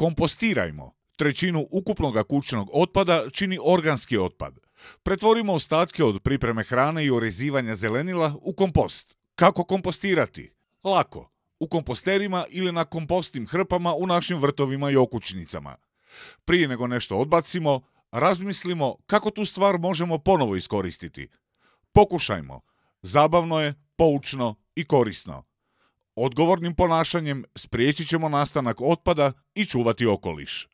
Kompostirajmo. Trećinu ukupnog kućnog otpada čini organski otpad. Pretvorimo ostatke od pripreme hrane i orezivanja zelenila u kompost. Kako kompostirati? Lako. U komposterima ili na kompostnim hrpama u našim vrtovima i okućnicama. Prije nego nešto odbacimo, razmislimo kako tu stvar možemo ponovo iskoristiti. Pokušajmo. Zabavno je, poučno i korisno. Odgovornim ponašanjem spriječit ćemo nastanak otpada i čuvati okoliš.